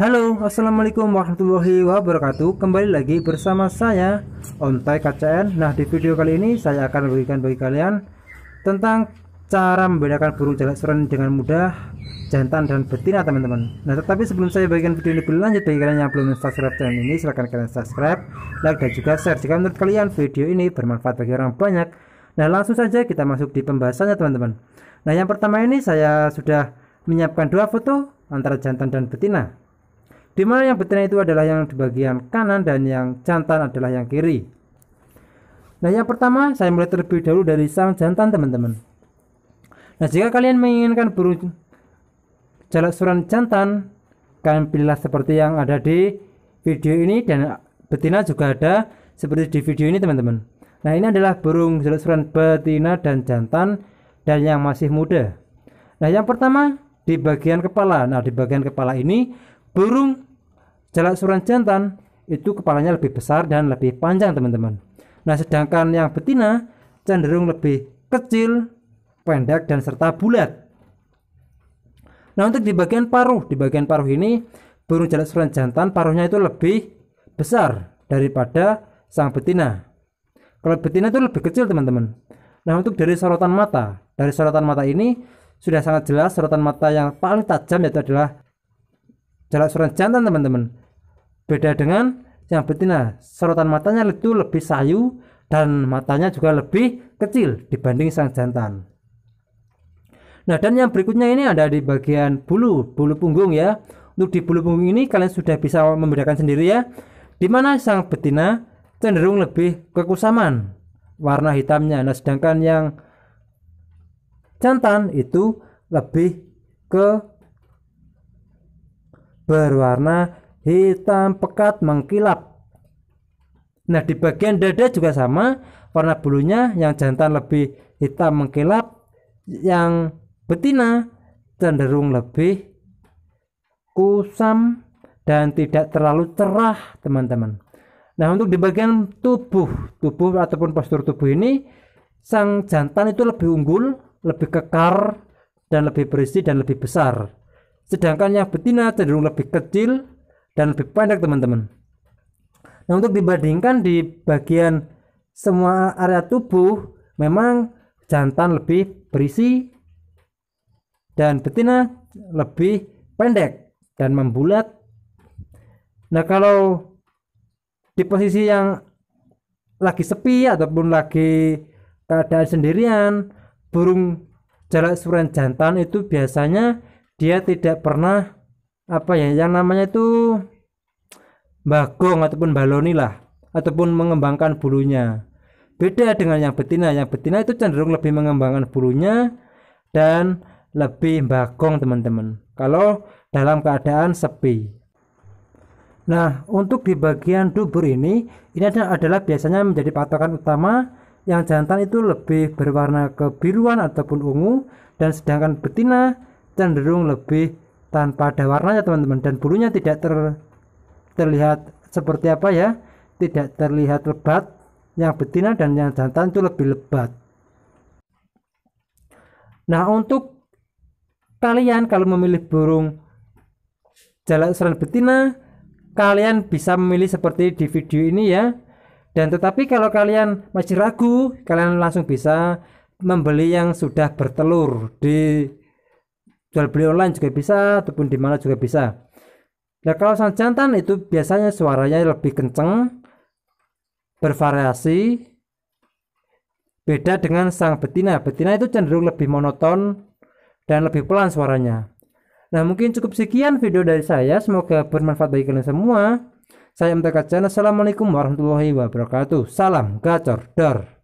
Halo, Assalamualaikum warahmatullahi wabarakatuh Kembali lagi bersama saya Ontai KCN Nah di video kali ini saya akan berikan bagi kalian Tentang cara membedakan burung jalak suran dengan mudah Jantan dan betina teman-teman Nah tetapi sebelum saya bagikan video ini lebih lanjut Bagi kalian yang belum subscribe channel ini silahkan kalian subscribe Like dan juga share Jika menurut kalian video ini bermanfaat bagi orang banyak Nah langsung saja kita masuk di pembahasannya teman-teman Nah yang pertama ini saya sudah menyiapkan dua foto antara jantan dan betina di mana yang betina itu adalah yang di bagian kanan dan yang jantan adalah yang kiri. Nah, yang pertama saya mulai terlebih dahulu dari sang jantan, teman-teman. Nah, jika kalian menginginkan burung jalak suran jantan, kalian pilihlah seperti yang ada di video ini dan betina juga ada seperti di video ini, teman-teman. Nah, ini adalah burung jalak suran betina dan jantan dan yang masih muda. Nah, yang pertama di bagian kepala. Nah, di bagian kepala ini Burung jalak suran jantan itu kepalanya lebih besar dan lebih panjang teman-teman. Nah sedangkan yang betina cenderung lebih kecil, pendek dan serta bulat. Nah untuk di bagian paruh, di bagian paruh ini burung jalak suran jantan paruhnya itu lebih besar daripada sang betina. Kalau betina itu lebih kecil teman-teman. Nah untuk dari sorotan mata, dari sorotan mata ini sudah sangat jelas sorotan mata yang paling tajam yaitu adalah Jalak surat jantan teman-teman. Beda dengan yang betina, sorotan matanya itu lebih sayu dan matanya juga lebih kecil dibanding sang jantan. Nah, dan yang berikutnya ini ada di bagian bulu, bulu punggung ya. Untuk di bulu punggung ini kalian sudah bisa membedakan sendiri ya. Di mana sang betina cenderung lebih kekusaman warna hitamnya. Nah, sedangkan yang jantan itu lebih ke berwarna hitam pekat mengkilap. Nah, di bagian dada juga sama, warna bulunya yang jantan lebih hitam mengkilap, yang betina cenderung lebih kusam dan tidak terlalu cerah, teman-teman. Nah, untuk di bagian tubuh, tubuh ataupun postur tubuh ini sang jantan itu lebih unggul, lebih kekar dan lebih berisi dan lebih besar. Sedangkan yang betina cenderung lebih kecil dan lebih pendek teman-teman. Nah untuk dibandingkan di bagian semua area tubuh memang jantan lebih berisi dan betina lebih pendek dan membulat. Nah kalau di posisi yang lagi sepi ataupun lagi keadaan sendirian burung jalak suren jantan itu biasanya dia tidak pernah apa ya yang namanya itu bagong ataupun baloni lah ataupun mengembangkan bulunya beda dengan yang betina yang betina itu cenderung lebih mengembangkan bulunya dan lebih bagong teman-teman kalau dalam keadaan sepi nah untuk di bagian dubur ini ini adalah biasanya menjadi patokan utama yang jantan itu lebih berwarna kebiruan ataupun ungu dan sedangkan betina cenderung lebih tanpa ada warnanya teman-teman dan bulunya tidak ter, terlihat seperti apa ya tidak terlihat lebat yang betina dan yang jantan itu lebih lebat nah untuk kalian kalau memilih burung jalak serang betina kalian bisa memilih seperti di video ini ya dan tetapi kalau kalian masih ragu kalian langsung bisa membeli yang sudah bertelur di jual beli online juga bisa ataupun di mana juga bisa nah kalau sang jantan itu biasanya suaranya lebih kenceng bervariasi beda dengan sang betina betina itu cenderung lebih monoton dan lebih pelan suaranya nah mungkin cukup sekian video dari saya semoga bermanfaat bagi kalian semua saya MTK Channel Assalamualaikum warahmatullahi wabarakatuh Salam gacor dor